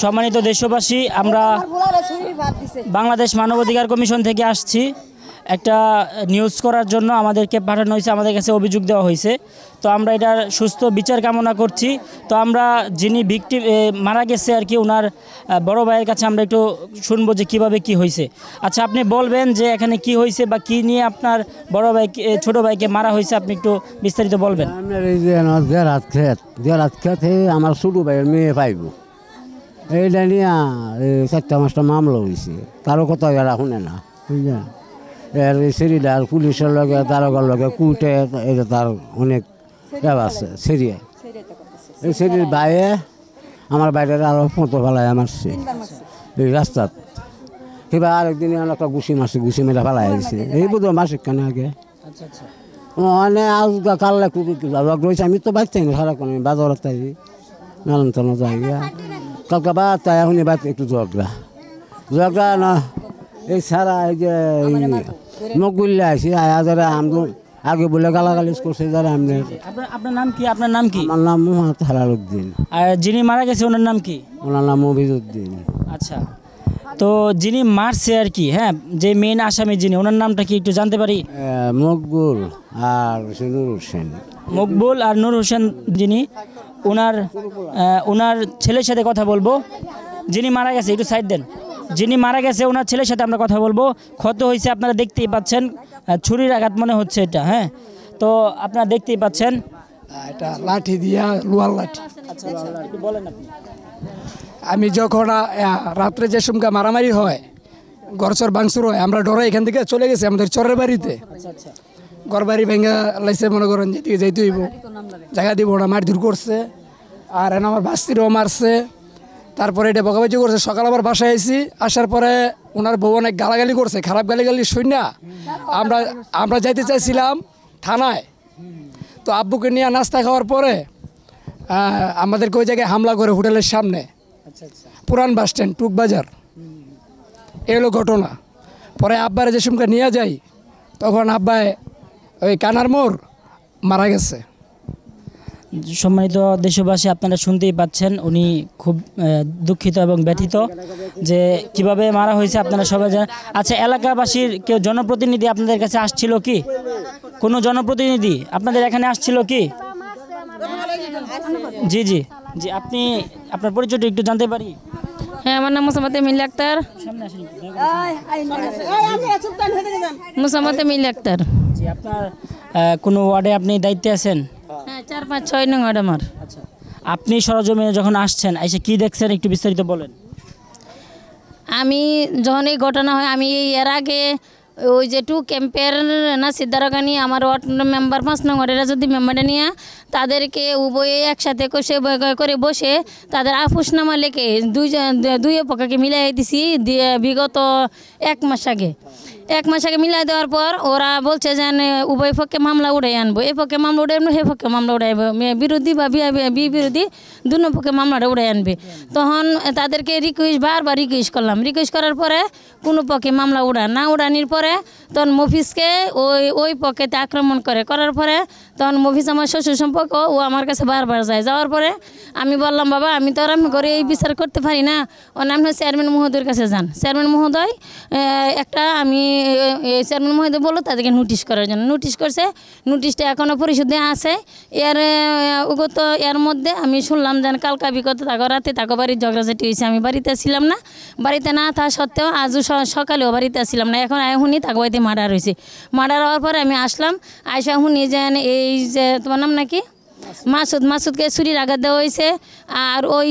সম্মানিত দেশবাসী আমরা বাংলাদেশ মানবাধিকার কমিশন থেকে আসছি একটা নিউজ করার জন্য আমাদেরকে পাঠানো হয়েছে আমাদের কাছে অভিযোগ দেওয়া হয়েছে তো আমরা এটার সুস্থ বিচার কামনা করছি তো আমরা যিনি ভিক্টিম মারা গেছে আর কি ওনার বড় ভাইয়ের কাছে আমরা একটু শুনবো যে কিভাবে কি হয়েছে আচ্ছা আপনি বলবেন যে এখানে কি হয়েছে বা কি নিয়ে আপনার বড় ভাইকে ছোট ভাইকে মারা হয়েছে আপনি একটু বিস্তারিত বলবেন আমার ছোটো ভাইয়ের মেয়ে পাইব এইটা নিয়ে চারটা মাসটা মামলা হয়েছে কারো কথা এরা শুনে না বুঝলেন এর সিরিয়াল পুলিশের লগে দারোগার লগে কুটে এটা তার অনেক আছে সিরিয়া এই সিরির বাইরে আমার বাইরে আরো ফোঁতো ফেলায় মারছে এই রাস্তাত কিবা আরেকদিন একটা গুছি মারছে গুছি মেরে ফেলায় দিছে এই বুধ মাসিক কেন আগে আচ্ছা, আচ্ছা। মানে আজ কাল একটু আমি তো বাচ্চাই না সারাক্ষণ বাজার তাই মেলান টানো যাই কালকা বা তাই এখন এবার একটু ঝগড়া ঝগড়া না এই সারা এই যে মগুল্লা আছে আয়া যারা আমদু আগে বলে গালাগালি করছে যারা আমি আপনার নাম কি আপনার নাম কি আমার নাম মোহাম্মদ হেলালুদ্দিন আর যিনি মারা গেছে ওনার নাম কি ওনার নাম মফিজুদ্দিন আচ্ছা তো যিনি মারছে আর কি হ্যাঁ যে মেন আসামি যিনি ওনার নামটা কি একটু জানতে পারি মকবুল আর নুর হোসেন মকবুল আর নুর হোসেন যিনি ওনার ওনার ছেলের সাথে কথা বলবো যিনি মারা গেছে একটু সাইড দেন যিনি মারা গেছে ওনার ছেলের সাথে আমরা কথা বলবো ক্ষত হয়েছে আপনারা দেখতেই পাচ্ছেন ছুরির আঘাত মনে হচ্ছে এটা হ্যাঁ তো আপনারা দেখতেই পাচ্ছেন এটা লাঠি দিয়া লোহার লাঠি আমি যখন রাত্রে যে সময় মারামারি হয় গরচর বাংসুর হয় আমরা ডরে এখান থেকে চলে গেছি আমাদের চরের বাড়িতে আচ্ছা আচ্ছা ঘরবাড়ি বাড়ি ভেঙে লাইছে মনে করেন যেতে যেতে হইব জায়গা দিব না দূর করছে আর এখন আমার বাস্তিরও মারছে তারপরে এটা বকাবাজি করছে সকাল আবার বাসায় আইসি আসার পরে ওনার বউ অনেক গালাগালি করছে খারাপ গালিগালি শুন না আমরা আমরা যাইতে চাইছিলাম থানায় তো আব্বুকে নিয়ে নাস্তা খাওয়ার পরে আমাদের ওই জায়গায় হামলা করে হোটেলের সামনে আচ্ছা, আচ্ছা। পুরান বাস স্ট্যান্ড টুক বাজার ঘটনা পরে আব্বারে যে নিয়ে যাই তখন আব্বায় ওই কানার মোর মারা গেছে সম্মানিত দেশবাসী আপনারা শুনতেই পাচ্ছেন উনি খুব দুঃখিত এবং ব্যথিত যে কিভাবে মারা হয়েছে আপনারা সবাই জানেন আচ্ছা এলাকাবাসীর কেউ জনপ্রতিনিধি আপনাদের কাছে আসছিল কি কোনো জনপ্রতিনিধি আপনাদের এখানে আসছিল কি জি জি জি আপনি আপনার পরিচয়টা একটু জানতে পারি হ্যাঁ আমার নাম মোসাম্মতে মিল্লা আক্তার মোসাম্মতে মিল্লা আক্তার আপনার কোনো ওয়ার্ডে আপনি দায়িত্বে আছেন হ্যাঁ, চার পাঁচ ছয় নং ওয়ার্ড আমার আচ্ছা, আপনি সরজমিনে যখন আসছেন এসে কি দেখছেন একটু বিস্তারিত বলেন আমি যখন এই ঘটনা হয় আমি এর আগে ওই যেটু ক্যাম্পের না সিদ্ধারগানি আমার ওয়ার্ড মেম্বার পাঁচ নম্বরেরা যদি মেম্বারটা নিয়ে তাদেরকে উভয়ে একসাথে কষে করে বসে তাদের আফুসনামা লেখে দুই দুই পক্ষকে মিলাই দিছি বিগত এক মাস আগে এক মাস আগে মিলাই দেওয়ার পর ওরা বলছে যে উভয় পক্ষে মামলা উড়াই আনবো এ পক্ষে মামলা উড়াই আনবো সে পক্ষে মামলা উড়াইব বিরোধী বা বি বিরোধী দুনো পক্ষে মামলাটা উড়াই আনবে তখন তাদেরকে রিকোয়েস্ট বারবার রিকোয়েস্ট করলাম রিকোয়েস্ট করার পরে কোনো পক্ষে মামলা উড়া না উড়ানির পরে পরে তখন মফিসকে ওই ওই পকেটে আক্রমণ করে করার পরে তখন মফিজ আমার শ্বশুর সম্পর্ক ও আমার কাছে বারবার যায় যাওয়ার পরে আমি বললাম বাবা আমি তো আর আমি ঘরে এই বিচার করতে পারি না ওর নাম হয় চেয়ারম্যান মহোদয়ের কাছে যান চেয়ারম্যান মহোদয় একটা আমি চেয়ারম্যান মহোদয় বললো তাদেরকে নোটিশ করার জন্য নোটিশ করছে নোটিশটা এখনও পরিশুদ্ধে আছে এর উগত এর মধ্যে আমি শুনলাম যেন কালকা বিগত তাকে রাতে তাকে বাড়ির ঝগড়াঝাটি হয়েছে আমি বাড়িতে ছিলাম না বাড়িতে না থা সত্ত্বেও আজও সকালেও বাড়িতে ছিলাম না এখন আয় শুনি তাকে বাড়িতে মার্ডার হয়েছে মার্ডার হওয়ার পরে আমি আসলাম আয়সা শুনি যেন এই এই যে তোমার নাম নাকি মাসুদ মাসুদকে ছুরির আঘাত দেওয়া হয়েছে আর ওই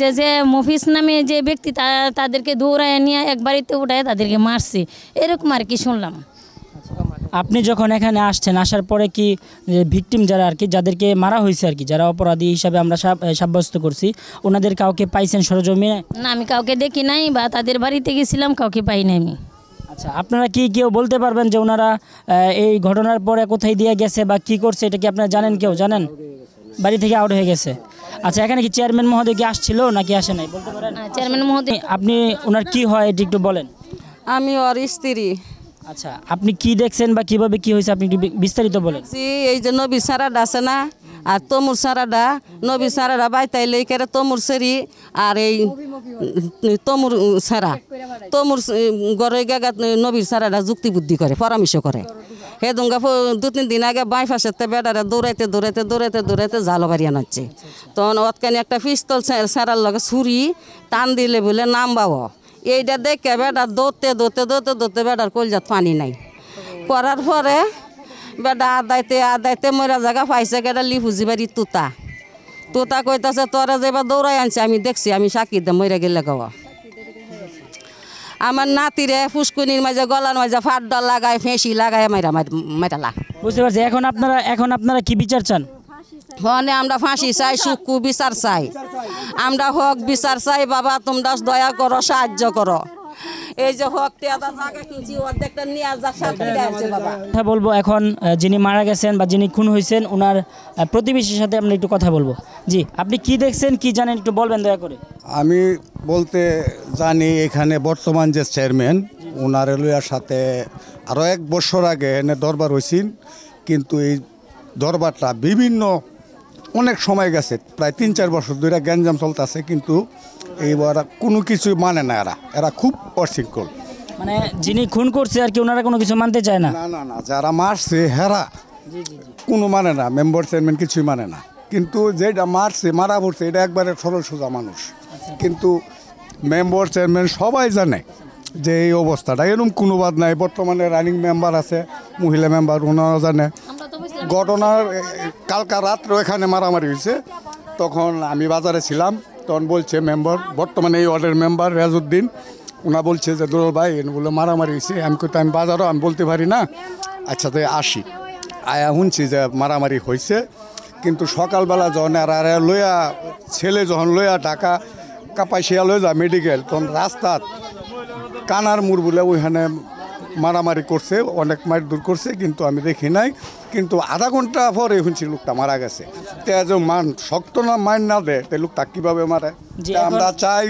যে যে মফিস নামে যে ব্যক্তি তাদেরকে দৌড়ায় নিয়ে এক বাড়িতে উঠায় তাদেরকে মারছে এরকম আর কি শুনলাম আপনি যখন এখানে আসছেন আসার পরে কি ভিকটিম যারা আর কি যাদেরকে মারা হয়েছে আর কি যারা অপরাধী হিসাবে আমরা সাব্যস্ত করছি ওনাদের কাউকে পাইছেন সরজমিনে না আমি কাউকে দেখি নাই বা তাদের বাড়িতে গেছিলাম কাউকে পাই নাই আমি আচ্ছা আপনারা কি কেউ বলতে পারবেন যে ওনারা এই ঘটনার পরে কোথায় দিয়ে গেছে বা কি করছে এটা কি আপনারা জানেন কেউ জানেন বাড়ি থেকে আউট হয়ে গেছে আচ্ছা এখানে কি চেয়ারম্যান মহোদয় কি আসছিল নাকি আসে নাই বলতে পারেন চেয়ারম্যান মহোদয় আপনি ওনার কি হয় এটা একটু বলেন আমি ওর স্ত্রী আচ্ছা আপনি কি দেখছেন বা কিভাবে কি হয়েছে আপনি বিস্তারিত বলেন এই জন্য নবী সারা ডাসে না আর তমুর সারাডা নবী সারাডা বাইতাই লইকারে তমুর সেরি আর এই তমুর সারা তমুর গড়ে গাগাত নবীর সারাডা যুক্তি বুদ্ধি করে পরামর্শ করে হে দুঙ্গা দু তিন দিন আগে বাঁ তে বেড়ারে দৌড়াইতে দৌড়াইতে দৌড়াইতে দৌড়াইতে জালো বাড়িয়ে নাচছে তখন অতকানি একটা পিস্তল সারার লগে ছুরি টান দিলে বলে নাম বাবো এইটা দেখে বেড়ার দৌড়তে দৌড়তে দৌড়তে দৌড়তে বেড়ার কলজাত পানি নাই করার পরে বেটা আদাইতে আদাইতে মরা জায়গা পাইছে কেটা লিফুজি বাড়ি তোতা তোতা কইতাছে তোরা যেবার দৌড়াই আনছে আমি দেখছি আমি সাকি সাকিতে মরা গেলে গাওয়া আমার নাতিরে ফুসকুনির মাঝে গলার মাঝে ফাড্ডা লাগায় ফেঁসি লাগায় মাইরা মাইরালা বুঝতে পারছি এখন আপনারা এখন আপনারা কি বিচার চান হনে আমরা ফাঁসি চাই সুকু বিচার চাই আমরা হক বিচার চাই বাবা তোমরা দয়া করো সাহায্য করো এই যে কথা বলবো এখন যিনি মারা গেছেন বা যিনি খুন হয়েছেন ওনার প্রতিবেশীর সাথে আমরা একটু কথা বলবো জি আপনি কি দেখছেন কি জানেন একটু বলবেন দয়া করে আমি বলতে জানি এখানে বর্তমান যে চেয়ারম্যান ওনার লইয়ার সাথে আরও এক বছর আগে এনে দরবার হয়েছেন কিন্তু এই দরবারটা বিভিন্ন অনেক সময় গেছে প্রায় তিন চার বছর ধরে গ্যাঞ্জাম চলতেছে কিন্তু এইবার কোনো কিছু মানে না এরা এরা খুব অশৃঙ্খল মানে যিনি খুন করছে আর কি ওনারা কোনো কিছু মানতে চায় না না না যারা মারছে হেরা কোনো মানে না মেম্বার চেয়ারম্যান কিছুই মানে না কিন্তু যেটা মারছে মারা পড়ছে এটা একবারে সরল সোজা মানুষ আচ্ছা। কিন্তু মেম্বার চেয়ারম্যান সবাই জানে যে এই অবস্থাটা এরকম কোনো বাদ নাই বর্তমানে রানিং মেম্বার আছে মহিলা মেম্বার ওনারা জানে ঘটনার কালকা রাত্রে এখানে মারামারি হয়েছে তখন আমি বাজারে ছিলাম তখন বলছে মেম্বার বর্তমানে এই ওয়ার্ডের মেম্বার রেজউদ্দিন ওনা বলছে যে দুরল ভাই বলে মারামারি হয়েছে আমি কিন্তু আমি বাজারও আমি বলতে পারি না আচ্ছা তাই আসি আয়া শুনছি যে মারামারি হয়েছে কিন্তু সকালবেলা যখন আর লইয়া ছেলে যখন লইয়া ঢাকা কাপাসিয়া লয়ে যা মেডিকেল তখন রাস্তাত কানার মুর বলে ওইখানে মারামারি করছে অনেক মায়ের দূর করছে কিন্তু আমি দেখি নাই কিন্তু আধা ঘন্টা পরে শুনছি লোকটা মারা গেছে তে যে মান শক্ত না মাইন না দেয় তাই লোকটা কীভাবে মারে আমরা চাই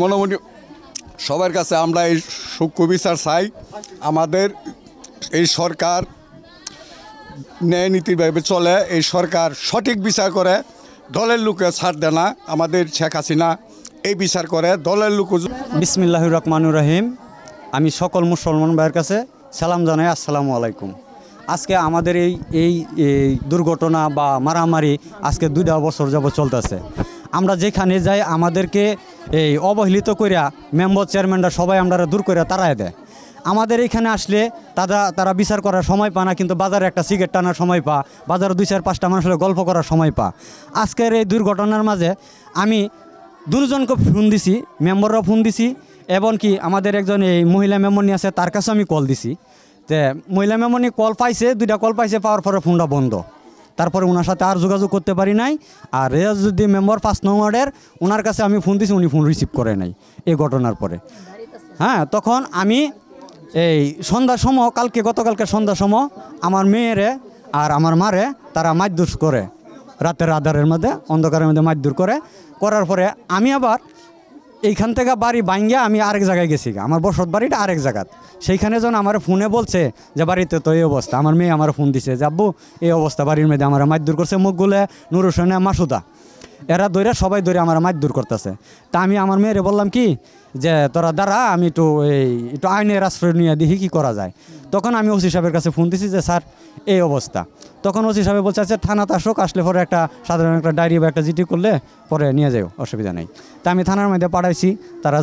মনোমনি সবার কাছে আমরা এই সূক্ষ্ম বিচার চাই আমাদের এই সরকার ন্যায় নীতিভাবে চলে এই সরকার সঠিক বিচার করে দলের লোকে ছাড় দেয় না আমাদের শেখ হাসিনা এই বিচার করে দলের লোক বিসমিল্লাহ রহমানুর রহিম আমি সকল মুসলমান ভাইয়ের কাছে সালাম জানাই আসসালামু আলাইকুম আজকে আমাদের এই এই দুর্ঘটনা বা মারামারি আজকে দুইটা বছর যাবৎ চলতেছে আমরা যেখানে যাই আমাদেরকে এই অবহেলিত করিয়া মেম্বার চেয়ারম্যানরা সবাই আমরা দূর করিয়া তারাই দেয় আমাদের এখানে আসলে তারা তারা বিচার করার সময় পা না কিন্তু বাজারে একটা সিগারেট টানার সময় পা বাজারে দুই চার পাঁচটা মানুষের গল্প করার সময় পা আজকের এই দুর্ঘটনার মাঝে আমি দুজনকে ফোন দিছি মেম্বাররা ফোন দিছি এবং কি আমাদের একজন এই মহিলা মেমনি আছে তার কাছে আমি কল দিছি যে মহিলা মেমনি কল পাইছে দুইটা কল পাইছে পাওয়ার পরে ফোনটা বন্ধ তারপরে ওনার সাথে আর যোগাযোগ করতে পারি নাই আর যদি মেম্বার পাঁচ নং ওয়ার্ডের ওনার কাছে আমি ফোন দিছি উনি ফোন রিসিভ করে নাই এই ঘটনার পরে হ্যাঁ তখন আমি এই সন্ধ্যার সময় কালকে গতকালকে সন্ধ্যার সময় আমার মেয়েরে আর আমার মারে তারা মারধুস করে রাতের আধারের মধ্যে অন্ধকারের মধ্যে মারধুর করে করার পরে আমি আবার এইখান থেকে বাড়ি বাইঙ্গে আমি আরেক জায়গায় গেছি আমার বসত বাড়িটা আরেক জায়গাত সেইখানে যখন আমার ফোনে বলছে যে বাড়িতে তো এই অবস্থা আমার মেয়ে আমার ফোন দিছে যে আব্বু এই অবস্থা বাড়ির মেয়েদের আমার মাইদুর করছে মুখগুলো নুর হোসেনে মাসুদা এরা দৈরা সবাই দৈরা আমার মাছ দূর করতেছে তা আমি আমার মেয়েরে বললাম কি যে তোরা দাঁড়া আমি একটু এই একটু আইনের আশ্রয় নিয়ে দিহি কী করা যায় তখন আমি ওসি সাহেবের কাছে ফোন দিছি যে স্যার এই অবস্থা তখন ওসি সাহেব বলছে আচ্ছা থানাতে আসুক আসলে পরে একটা সাধারণ একটা ডায়েরি বা একটা জিটি করলে পরে নিয়ে যাই অসুবিধা নেই তা আমি থানার মধ্যে পাঠাইছি তারা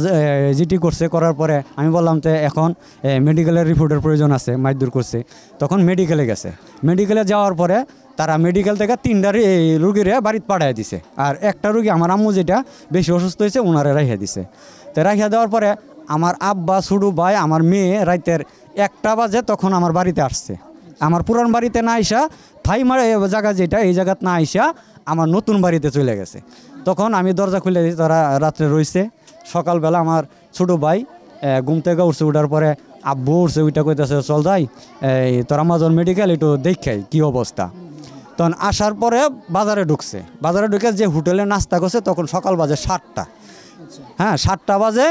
জিটি করছে করার পরে আমি বললাম যে এখন মেডিকেলের রিপোর্টের প্রয়োজন আছে দূর করছে তখন মেডিকেলে গেছে মেডিকেলে যাওয়ার পরে তারা মেডিকেল থেকে তিনটা রুগীর বাড়িতে পাঠিয়ে দিছে আর একটা রুগী আমার আম্মু যেটা বেশি অসুস্থ হয়েছে ওনারা রাখিয়ে দিছে তো রাখিয়ে দেওয়ার পরে আমার আব্বা সুডু ভাই আমার মেয়ে রাইতের একটা বাজে তখন আমার বাড়িতে আসছে আমার পুরান বাড়িতে না আইসা থাইমার জায়গা যেটা এই জায়গাত না আইসা আমার নতুন বাড়িতে চলে গেছে তখন আমি দরজা খুলে দিয়েছি তারা রাত্রে রয়েছে সকালবেলা আমার ছোটো ভাই ঘুম থেকে উঠছে উঠার পরে আব্বু উঠছে ওইটা কইতেছে চল যাই তোর আমাজন মেডিকেল একটু দেখাই কি অবস্থা তখন আসার পরে বাজারে ঢুকছে বাজারে ঢুকে যে হোটেলে নাস্তা করছে তখন সকাল বাজে সাতটা হ্যাঁ সাতটা বাজে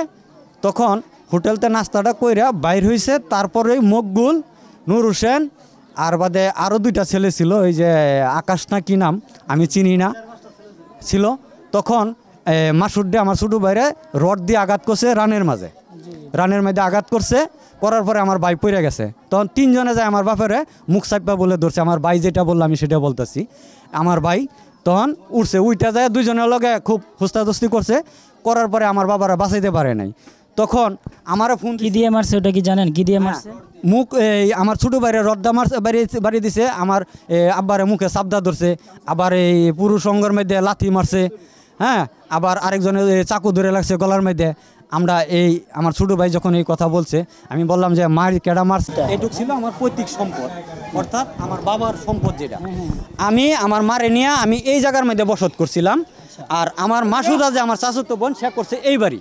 তখন হোটেলতে নাস্তাটা কইরা বাইর হয়েছে তারপরে মকগুল নূর হোসেন আর বাদে আরও দুইটা ছেলে ছিল ওই যে আকাশ না কী নাম আমি চিনি না ছিল তখন মাসুর ডে আমার ছোটো বাইরে রড দিয়ে আঘাত করছে রানের মাঝে রানের মধ্যে আঘাত করছে পড়ার পরে আমার ভাই পড়ে গেছে তখন তিনজনে যায় আমার বাপেরে মুখ সাইপা বলে ধরছে আমার ভাই যেটা বললো আমি সেটা বলতেছি আমার ভাই তখন উঠছে উইটা যায় দুইজনের লগে খুব হুস্তাদুস্তি করছে করার পরে আমার বাবারা বাঁচাইতে পারে নাই তখন আমারও ফোন কি দিয়ে মারছে ওটা কি জানেন কি দিয়ে মারছে হ্যাঁ, মুখ এই আমার ছোটো বাইরে রদ্দা মারছে বাড়িয়ে দিছে আমার আব্বারে মুখে সাবদা ধরছে আবার এই পুরুষ অঙ্গের মধ্যে লাথি মারছে হ্যাঁ আবার আরেকজনের চাকু ধরে লাগছে গলার মধ্যে আমরা এই আমার ছোটো ভাই যখন এই কথা বলছে আমি বললাম যে মায়ের কেডা মার্স হ্যাঁ। এটুক ছিল আমার পৈতৃক সম্পদ অর্থাৎ আমার বাবার সম্পদ যেটা হ্যাঁ, হ্যাঁ। আমি আমার মারে নিয়ে আমি এই জায়গার মধ্যে বসত করছিলাম আচ্ছা। আর আমার মাসুদা যে আমার চাচুর তো বোন সে করছে এই বাড়ি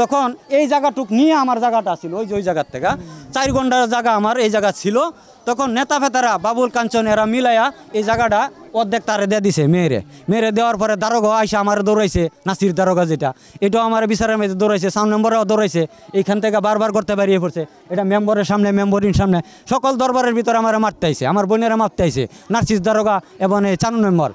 তখন এই জায়গাটুক নিয়ে আমার জায়গাটা ছিল ওই যে ওই জায়গার থেকে চার ঘন্টার জায়গা আমার এই জায়গা ছিল তখন নেতা ফেতারা বাবুল কাঞ্চন এরা মিলাইয়া এই জায়গাটা অর্ধেক তারে দিয়ে দিছে মেয়েরে মেয়েরে দেওয়ার পরে দারোগা আইসা আমার দৌড়াইছে নাসির দারোগা যেটা এটাও আমার বিচারের মেয়েদের দৌড়াইছে সাউন্ড মেম্বরেও দৌড়াইছে এইখান থেকে বারবার করতে বেরিয়ে পড়ছে এটা মেম্বরের সামনে মেম্বরিন সামনে সকল দরবারের ভিতরে আমার মারতে আইছে আমার বোনেরা মারতে আইছে নার্সিস দারোগা এবং এই চানু মেম্বর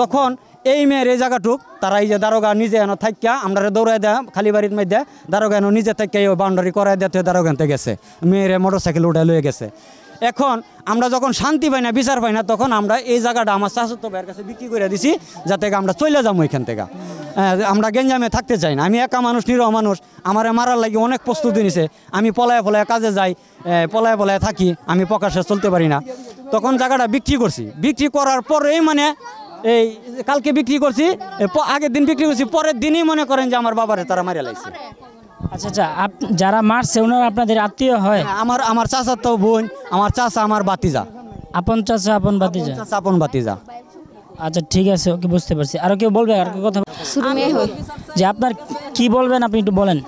তখন এই মেয়ের এই জায়গাটুক তারা এই যে দারোগা নিজে এনো থাকিয়া আমরা দৌড়াই দেয় বাড়ির মধ্যে দারোগা এনো নিজে থাকিয়া এই বাউন্ডারি করাই দেয় দারোগানতে গেছে মোটর মোটরসাইকেল উঠে লয়ে গেছে এখন আমরা যখন শান্তি পাই না বিচার পাই না তখন আমরা এই জায়গাটা আমার শাসত ভাইয়ের কাছে বিক্রি করে দিছি যাতে আমরা চলে যাবো এখান থেকে আমরা গেঞ্জামে থাকতে চাই না আমি একা মানুষ নিরহ মানুষ আমার মারার লাগে অনেক প্রস্তুতি নিছে আমি পলায় পলায় কাজে যাই পলায় পলায় থাকি আমি প্রকাশ্যে চলতে পারি না তখন জায়গাটা বিক্রি করছি বিক্রি করার পরেই মানে এই কালকে বিক্রি করছি আগের দিন বিক্রি করছি পরের দিনই মনে করেন যে আমার বাবারে তারা মারিয়া লাগছে আচ্ছা আচ্ছা যারা মারছে ওনারা আপনাদের আত্মীয় হয় হ্যাঁ, আমার আমার চাষার তো বোন আমার চাষ আমার বাতিজা আপন চাষ আপন বাতিজা আপন বাতিজা আচ্ছা ঠিক আছে ওকে বুঝতে পারছি আর কেউ বলবে আর কেউ কথা যে আপনার কি বলবেন আপনি একটু বলেন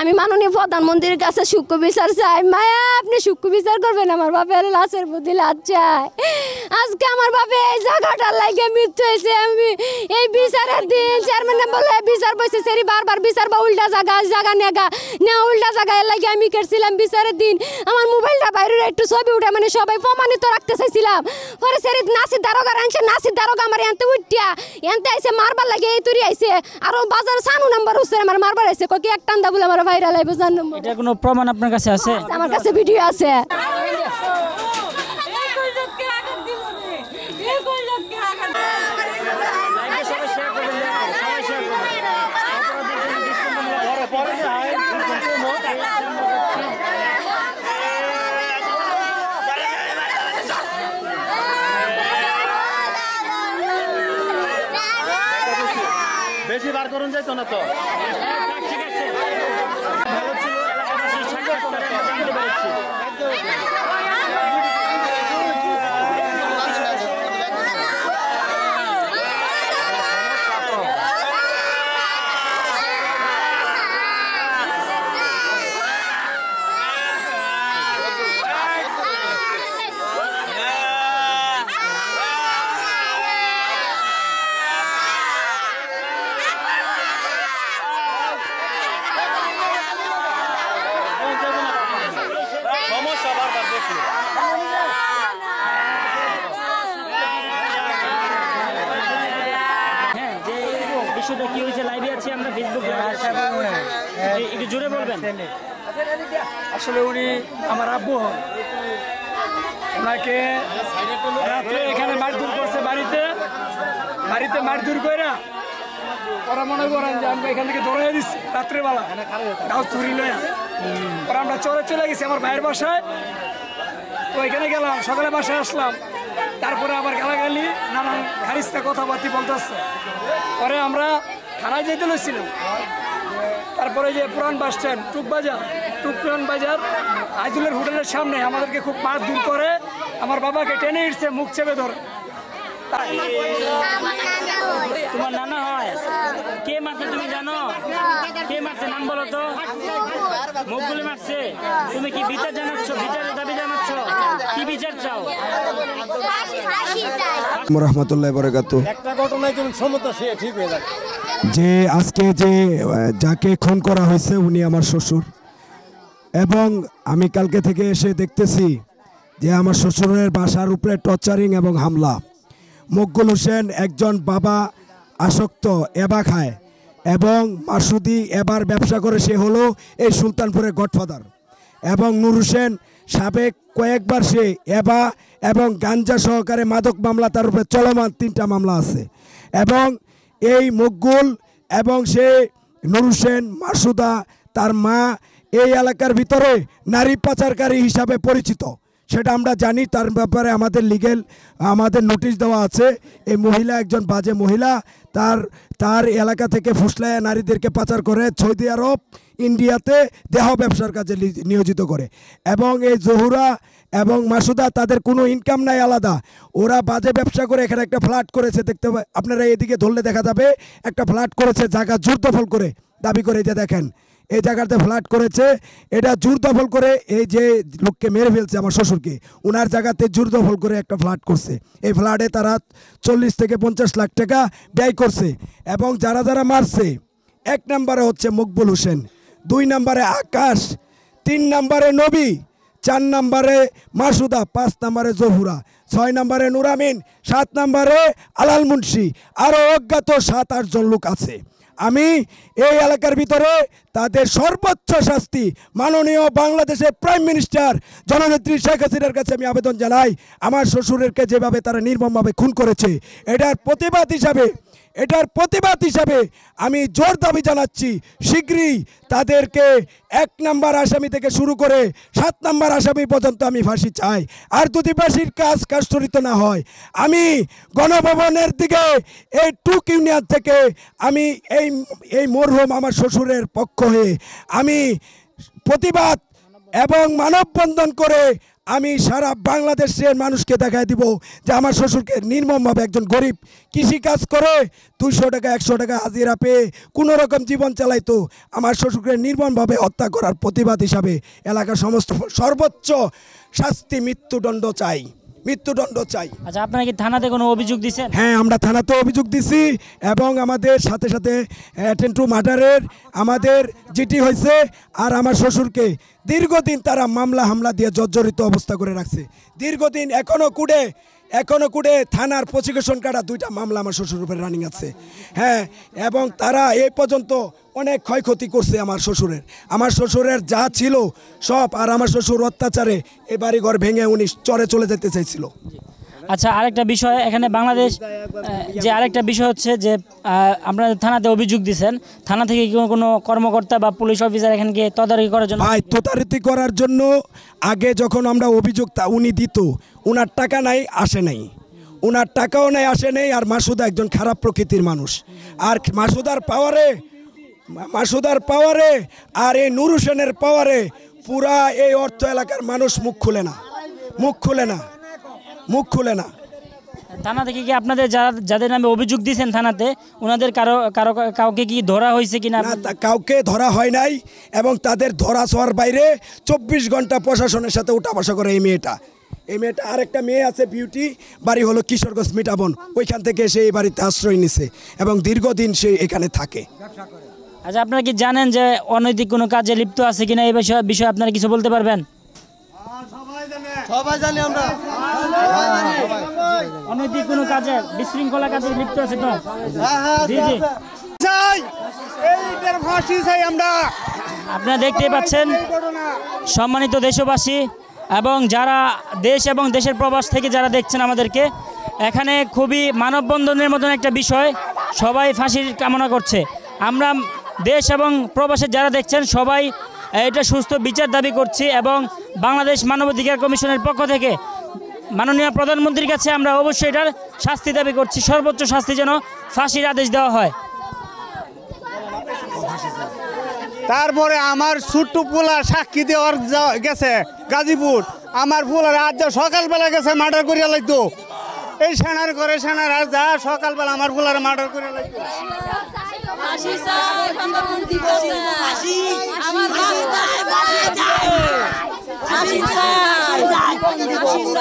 আমি মাননীয় প্রধানমন্ত্রীর কাছে সূক্ষ্ম বিচার চাই মায়া আপনি সূক্ষ্ম বিচার করবেন আমার বাপের লাশের বুদ্ধি লাজ চাই আজকে আমার বাপে এই জায়গাটার লাগে মৃত্যু হয়েছে আমি এই বিচারের দিন চেয়ারম্যান বলে বিচার বসে সেরি বারবার বিচার বা উল্টা জায়গা জায়গা নেগা না উল্টা জায়গায় লাগে আমি কেটছিলাম বিচারের দিন আমার মোবাইলটা বাইরে একটু ছবি উঠে মানে সবাই প্রমাণিত রাখতে চাইছিলাম পরে সেরি নাসির দারোগা আনছে নাসির দারোগা আমার এনতে উঠিয়া এনতে আইসে মারবার লাগে এই তুই আইসে আরো বাজার সানু নাম্বার হচ্ছে আমার মারবার আইসে কয়েক টান্দা বলে আমার ভাইরাল এটা কোনো প্রমাণ আপনার কাছে আছে আমার কাছে ভিডিও আছে বেশি বার করুন যাইতো না তো এখানে আসলে উনি আমার আব্বু হন ওনাকে রাত্রে এখানে মারধর করছে বাড়িতে বাড়িতে মারধর করে ওরা মনে করেন যে আমরা এখান থেকে দৌড়াই দিচ্ছি রাত্রেবেলা গাছ চুরি নয় ওরা আমরা চলে চলে গেছি আমার ভাইয়ের বাসায় তো ওইখানে গেলাম সকালে বাসায় আসলাম তারপরে আবার গালাগালি নানান খারিস্তা কথাবার্তি বলতেছে পরে আমরা থানায় যেতে লইছিলাম তারপরে যে পুরান বাস স্ট্যান্ড টুকবাজার টুকপুরান বাজার আইজুলের হোটেলের সামনে আমাদেরকে খুব পাঁচ দূর করে আমার বাবাকে টেনে ইটছে মুখ চেপে ধরে তোমার নানা হয় কে মারছে তুমি জানো কে মারছে নাম বলো তো মুখগুলি মারছে তুমি কি বিচার জানাচ্ছ বিচারের দাবি জানাচ্ছ কি বিচার চাও রহমতুল্লাহ যে আজকে যে যাকে খুন করা হয়েছে উনি আমার শ্বশুর এবং আমি কালকে থেকে এসে দেখতেছি যে আমার শ্বশুরের বাসার উপরে টর্চারিং এবং হামলা মকগুল হোসেন একজন বাবা আসক্ত এবা খায় এবং মাসুদি এবার ব্যবসা করে সে হলো এই সুলতানপুরের গডফাদার এবং নুর হোসেন সাবেক কয়েকবার সে এবা এবং গাঞ্জা সহকারে মাদক মামলা তার উপরে চলমান তিনটা মামলা আছে এবং এই মকগুল এবং সে নুরুসেন মাসুদা তার মা এই এলাকার ভিতরে নারী পাচারকারী হিসাবে পরিচিত সেটা আমরা জানি তার ব্যাপারে আমাদের লিগেল আমাদের নোটিশ দেওয়া আছে এই মহিলা একজন বাজে মহিলা তার তার এলাকা থেকে ফুসলায় নারীদেরকে পাচার করে সৌদি আরব ইন্ডিয়াতে দেহ ব্যবসার কাজে নিয়োজিত করে এবং এই জহুরা এবং মাসুদা তাদের কোনো ইনকাম নাই আলাদা ওরা বাজে ব্যবসা করে এখানে একটা ফ্ল্যাট করেছে দেখতে আপনারা এদিকে ধরলে দেখা যাবে একটা ফ্ল্যাট করেছে জায়গা জোর দফল করে দাবি করে যে দেখেন এই জায়গাতে ফ্ল্যাট করেছে এটা জোর দফল করে এই যে লোককে মেরে ফেলছে আমার শ্বশুরকে ওনার জায়গাতে জোর দফল করে একটা ফ্ল্যাট করছে এই ফ্ল্যাটে তারা চল্লিশ থেকে পঞ্চাশ লাখ টাকা ব্যয় করছে এবং যারা যারা মারছে এক নম্বরে হচ্ছে মকবুল হোসেন দুই নম্বরে আকাশ তিন নম্বরে নবী চার নম্বরে মাসুদা পাঁচ নম্বরে জহুরা ছয় নম্বরে নুরামিন সাত নম্বরে আলাল মুন্সি আরও অজ্ঞাত সাত আটজন লোক আছে আমি এই এলাকার ভিতরে তাদের সর্বোচ্চ শাস্তি মাননীয় বাংলাদেশের প্রাইম মিনিস্টার জননেত্রী শেখ হাসিনার কাছে আমি আবেদন জানাই আমার শ্বশুরেরকে যেভাবে তারা নির্মমভাবে খুন করেছে এটার প্রতিবাদ হিসাবে এটার প্রতিবাদ হিসাবে আমি জোর দাবি জানাচ্ছি শীঘ্রই তাদেরকে এক নাম্বার আসামি থেকে শুরু করে সাত নাম্বার আসামি পর্যন্ত আমি ফাঁসি চাই আর দুটি ফাঁসির কাজ কাষ্টরিত না হয় আমি গণভবনের দিকে এই টুক ইউনিয়ন থেকে আমি এই এই মরহুম আমার শ্বশুরের পক্ষ হয়ে আমি প্রতিবাদ এবং মানববন্ধন করে আমি সারা বাংলাদেশের মানুষকে দেখায় দিব যে আমার শ্বশুরকে নির্মমভাবে একজন গরিব কৃষি কাজ করে দুশো টাকা একশো টাকা হাজিরা পেয়ে কোনো রকম জীবন চালাইতো আমার শ্বশুরকে নির্মমভাবে হত্যা করার প্রতিবাদ হিসাবে এলাকার সমস্ত সর্বোচ্চ শাস্তি মৃত্যুদণ্ড চাই মৃত্যুদণ্ড চাই আচ্ছা আপনারা কি থানাতে কোনো অভিযোগ দিচ্ছেন হ্যাঁ আমরা থানাতে অভিযোগ দিছি এবং আমাদের সাথে সাথে অ্যাটেন্ড টু মার্ডারের আমাদের জিটি হয়েছে আর আমার শ্বশুরকে দীর্ঘদিন তারা মামলা হামলা দিয়ে জর্জরিত অবস্থা করে রাখছে দীর্ঘদিন এখনও কুড়ে এখনও কুড়ে থানার প্রসিকিউশন কাটা দুইটা মামলা আমার শ্বশুর উপরে রানিং আছে হ্যাঁ এবং তারা এই পর্যন্ত অনেক ক্ষয়ক্ষতি করছে আমার শ্বশুরের আমার শ্বশুরের যা ছিল সব আর আমার শ্বশুর অত্যাচারে এ বাড়িঘর ভেঙে উনি চরে চলে যেতে চাইছিল আচ্ছা আরেকটা বিষয় এখানে বাংলাদেশ যে আরেকটা বিষয় হচ্ছে যে আপনারা থানাতে অভিযোগ দিচ্ছেন থানা থেকে কোনো কর্মকর্তা বা পুলিশ অফিসার এখানে গিয়ে তদারকি করার জন্য ভাই তদারকি করার জন্য আগে যখন আমরা অভিযোগ উনি দিত ওনার টাকা নাই আসে নাই ওনার টাকাও নাই আসে নেই আর মাসুদা একজন খারাপ প্রকৃতির মানুষ আর মাসুদার পাওয়ারে মাসুদার পাওয়ারে আর এই নুর হোসেনের পাওয়ারে পুরা এই অর্থ এলাকার মানুষ মুখ খুলে না মুখ খুলে না মুখ খুলে না থানা থেকে কি আপনাদের যারা যাদের নামে অভিযোগ দিয়েছেন থানাতে ওনাদের কারো কারো কাউকে কি ধরা হয়েছে কি না কাউকে ধরা হয় নাই এবং তাদের ধরা ছোঁয়ার বাইরে চব্বিশ ঘন্টা প্রশাসনের সাথে উঠা বসা করে এই মেয়েটা এই মেয়েটা আরেকটা মেয়ে আছে বিউটি বাড়ি হলো কিশোরগঞ্জ মিটাবন ওইখান থেকে সে এই বাড়িতে আশ্রয় নিছে এবং দীর্ঘদিন সে এখানে থাকে আচ্ছা আপনারা কি জানেন যে অনৈতিক কোনো কাজে লিপ্ত আছে কিনা এই বিষয়ে বিষয়ে আপনারা কিছু বলতে পারবেন সবাই আমরা অনৈতিক কোনো কাজে বিশৃঙ্খলা কাজে লিপ্ত আছে তো আপনারা দেখতে পাচ্ছেন সম্মানিত দেশবাসী এবং যারা দেশ এবং দেশের প্রবাস থেকে যারা দেখছেন আমাদেরকে এখানে খুবই মানববন্ধনের মতন একটা বিষয় সবাই ফাঁসির কামনা করছে আমরা দেশ এবং প্রবাসের যারা দেখছেন সবাই এটা সুস্থ বিচার দাবি করছি এবং বাংলাদেশ মানবাধিকার কমিশনের পক্ষ থেকে মাননীয় প্রধানমন্ত্রীর কাছে আমরা অবশ্যই এটার শাস্তি দাবি করছি সর্বোচ্চ শাস্তি যেন ফাঁসির আদেশ দেওয়া হয় তারপরে আমার ছোট্ট পোলা সাক্ষী দেওয়ার গেছে গাজীপুর আমার পোলার আজ সকালবেলা গেছে মার্ডার করিয়া লাগতো এই সেনার করে সেনার আজ যা সকালবেলা আমার পোলার মার্ডার করিয়া লাগতো আমার